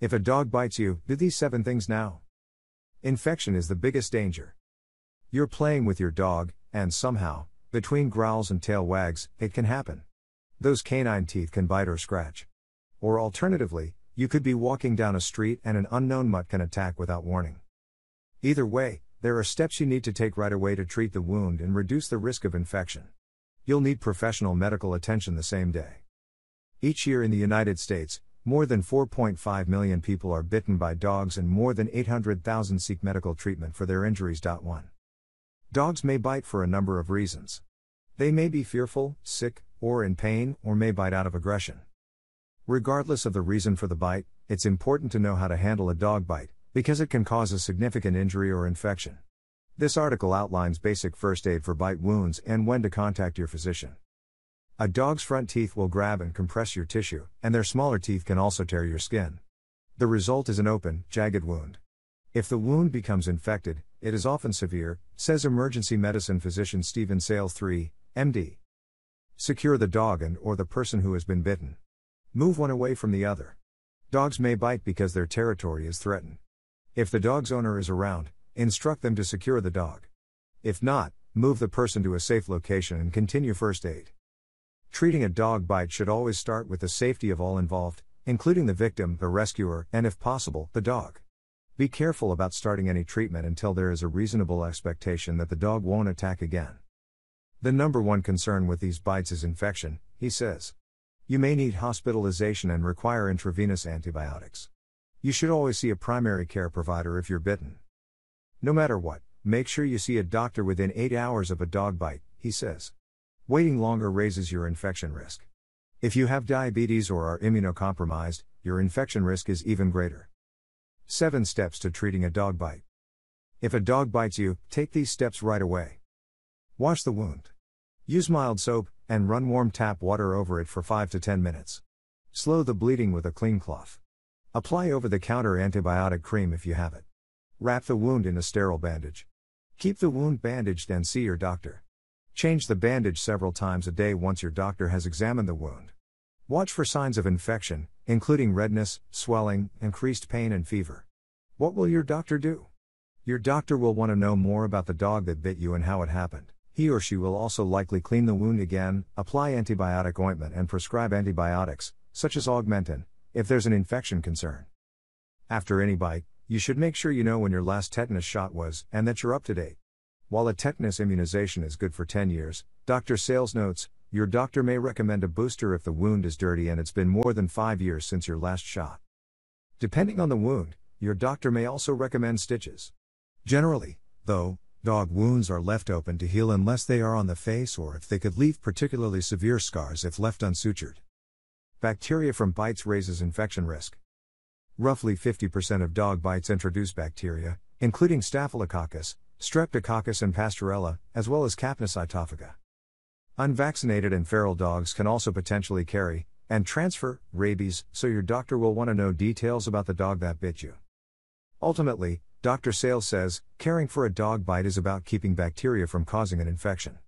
If a dog bites you, do these seven things now. Infection is the biggest danger. You're playing with your dog, and somehow, between growls and tail wags, it can happen. Those canine teeth can bite or scratch. Or alternatively, you could be walking down a street and an unknown mutt can attack without warning. Either way, there are steps you need to take right away to treat the wound and reduce the risk of infection. You'll need professional medical attention the same day. Each year in the United States, more than 4.5 million people are bitten by dogs and more than 800,000 seek medical treatment for their injuries. 1. Dogs may bite for a number of reasons. They may be fearful, sick, or in pain, or may bite out of aggression. Regardless of the reason for the bite, it's important to know how to handle a dog bite, because it can cause a significant injury or infection. This article outlines basic first aid for bite wounds and when to contact your physician. A dog's front teeth will grab and compress your tissue, and their smaller teeth can also tear your skin. The result is an open, jagged wound. If the wound becomes infected, it is often severe, says emergency medicine physician Stephen Sales III, MD. Secure the dog and or the person who has been bitten. Move one away from the other. Dogs may bite because their territory is threatened. If the dog's owner is around, instruct them to secure the dog. If not, move the person to a safe location and continue first aid. Treating a dog bite should always start with the safety of all involved, including the victim, the rescuer, and if possible, the dog. Be careful about starting any treatment until there is a reasonable expectation that the dog won't attack again. The number one concern with these bites is infection, he says. You may need hospitalization and require intravenous antibiotics. You should always see a primary care provider if you're bitten. No matter what, make sure you see a doctor within 8 hours of a dog bite, he says. Waiting longer raises your infection risk. If you have diabetes or are immunocompromised, your infection risk is even greater. 7 Steps to Treating a Dog Bite If a dog bites you, take these steps right away. Wash the wound. Use mild soap, and run warm tap water over it for 5 to 10 minutes. Slow the bleeding with a clean cloth. Apply over the counter antibiotic cream if you have it. Wrap the wound in a sterile bandage. Keep the wound bandaged and see your doctor. Change the bandage several times a day once your doctor has examined the wound. Watch for signs of infection, including redness, swelling, increased pain, and fever. What will your doctor do? Your doctor will want to know more about the dog that bit you and how it happened. He or she will also likely clean the wound again, apply antibiotic ointment, and prescribe antibiotics, such as augmentin, if there's an infection concern. After any bite, you should make sure you know when your last tetanus shot was and that you're up to date. While a tetanus immunization is good for 10 years, Dr. Sales notes, your doctor may recommend a booster if the wound is dirty and it's been more than 5 years since your last shot. Depending on the wound, your doctor may also recommend stitches. Generally, though, dog wounds are left open to heal unless they are on the face or if they could leave particularly severe scars if left unsutured. Bacteria from bites raises infection risk. Roughly 50% of dog bites introduce bacteria, including Staphylococcus, Streptococcus and Pastorella, as well as Capnocytophaga. Unvaccinated and feral dogs can also potentially carry and transfer rabies, so your doctor will want to know details about the dog that bit you. Ultimately, Dr. Sales says caring for a dog bite is about keeping bacteria from causing an infection.